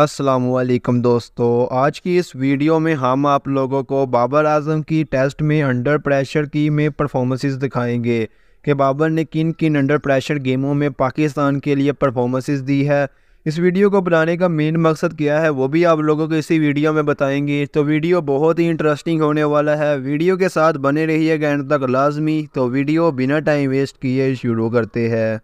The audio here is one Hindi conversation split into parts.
असलकम दोस्तों आज की इस वीडियो में हम आप लोगों को बाबर आजम की टेस्ट में अंडर प्रेशर की में परफॉर्मेंसेस दिखाएंगे कि बाबर ने किन किन अंडर प्रेशर गेमों में पाकिस्तान के लिए परफॉर्मेंसेस दी है इस वीडियो को बनाने का मेन मकसद क्या है वो भी आप लोगों को इसी वीडियो में बताएंगे तो वीडियो बहुत ही इंटरेस्टिंग होने वाला है वीडियो के साथ बने रहिएगा एंड तक लाजमी तो वीडियो बिना टाइम वेस्ट किए शुरू करते हैं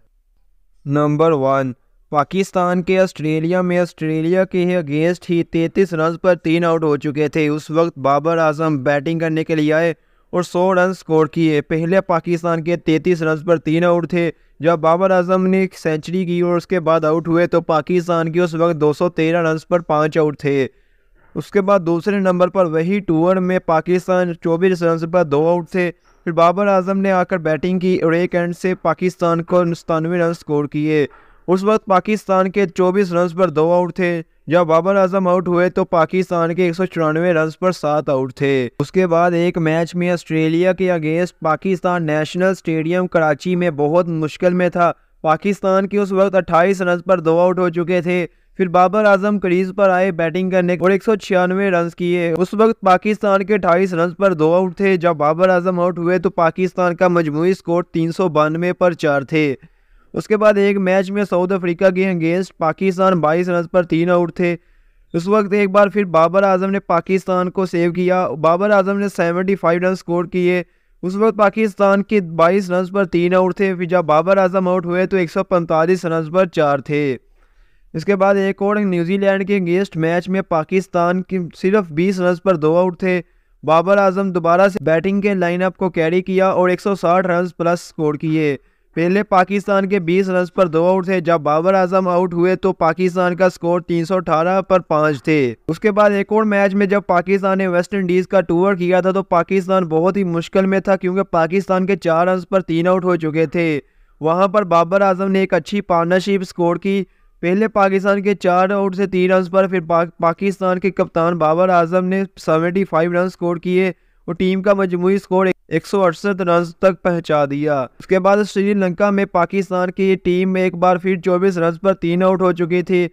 नंबर वन पाकिस्तान के ऑस्ट्रेलिया में ऑस्ट्रेलिया के अगेंस्ट ही 33 रन पर तीन आउट हो चुके थे उस वक्त बाबर आजम बैटिंग करने के लिए आए और 100 रन स्कोर किए पहले पाकिस्तान के 33 रन पर तीन आउट थे जब बाबर आजम ने एक सेंचुरी की और उसके बाद आउट हुए तो पाकिस्तान के उस वक्त 213 रन पर पाँच आउट थे उसके बाद दूसरे नंबर पर वही टूअर में पाकिस्तान चौबीस रन पर दो आउट थे फिर बाबर आजम ने आकर बैटिंग की और एक एंड से पाकिस्तान को सतानवे रन स्कोर किए उस वक्त पाकिस्तान के 24 रन पर दो आउट थे जब बाबर आजम आउट हुए तो पाकिस्तान के एक रन पर सात आउट थे उसके बाद एक मैच में ऑस्ट्रेलिया के against Pakistan national stadium Karachi में बहुत मुश्किल में था पाकिस्तान के उस वक्त 28 रन पर दो आउट हो चुके थे फिर बाबर आजम क्रीज पर आए बैटिंग करने और एक रन किए उस वक्त पाकिस्तान के अठाईस रन पर दो आउट थे जब बाबर आजम आउट हुए तो पाकिस्तान का मजमू स्कोर तीन पर चार थे उसके बाद एक मैच में साउथ अफ्रीका के अगेंस्ट पाकिस्तान बाईस रन पर तीन आउट थे उस वक्त एक बार फिर बाबर आजम ने पाकिस्तान को सेव किया बाबर आजम ने 75 रन स्कोर किए उस वक्त पाकिस्तान के 22 रन पर तीन आउट थे फिर जब बाबर आजम आउट हुए तो पैंतालीस रन पर चार थे इसके बाद एक और न्यूजीलैंड के अगेंस्ट मैच में पाकिस्तान के सिर्फ बीस रन पर दो आउट थे बाबर आजम दोबारा से बैटिंग के लाइनअप को कैरी किया और 160 रन प्लस स्कोर किए पहले पाकिस्तान के 20 रन पर दो आउट थे जब बाबर आजम आउट हुए तो पाकिस्तान का स्कोर 318 पर पाँच थे उसके बाद एक और मैच में जब पाकिस्तान ने वेस्ट इंडीज का टूर किया था तो पाकिस्तान बहुत ही मुश्किल में था क्योंकि पाकिस्तान के चार रन पर तीन आउट हो चुके थे वहाँ पर बाबर आजम ने एक अच्छी पार्टनरशिप स्कोर की पहले पाकिस्तान के चार आउट से तीन रन पर फिर पा, पाकिस्तान के कप्तान बाबर आजम ने सेवेंटी रन स्कोर किए और टीम का मजमू स्कोर एक रन तक पहुंचा दिया उसके बाद श्रीलंका में पाकिस्तान की टीम में एक बार फिर 24 रन पर तीन आउट हो चुकी थी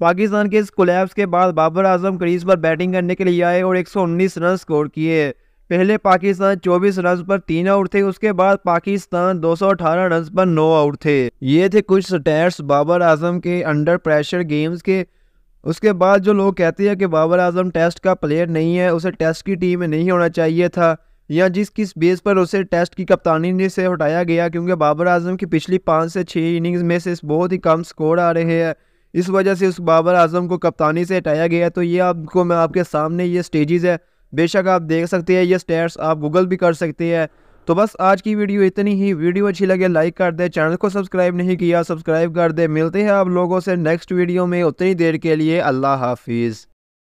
पाकिस्तान के इस कोलैप्स के बाद बाबर आजम क्रीज पर बैटिंग करने के लिए आए और 119 रन स्कोर किए पहले पाकिस्तान 24 रन पर तीन आउट थे उसके बाद पाकिस्तान 218 रन पर नौ आउट थे ये थे कुछ स्टैट्स बाबर आजम के अंडर प्रेशर गेम्स के उसके बाद जो लोग कहते हैं कि बाबर आजम टेस्ट का प्लेयर नहीं है उसे टेस्ट की टीम में नहीं होना चाहिए था या जिस किस बेस पर उसे टेस्ट की कप्तानी से हटाया गया क्योंकि बाबर आजम की पिछली पाँच से छः इनिंग्स में से बहुत ही कम स्कोर आ रहे हैं इस वजह से उस बाबर आजम को कप्तानी से हटाया गया तो ये आपको मैं आपके सामने ये स्टेजेस है बेशक आप देख सकते हैं ये स्टेट्स आप गूगल भी कर सकते हैं तो बस आज की वीडियो इतनी ही वीडियो अच्छी लगे लाइक कर दे चैनल को सब्सक्राइब नहीं किया सब्सक्राइब कर दे मिलते हैं आप लोगों से नेक्स्ट वीडियो में उतनी देर के लिए अल्लाह हाफिज़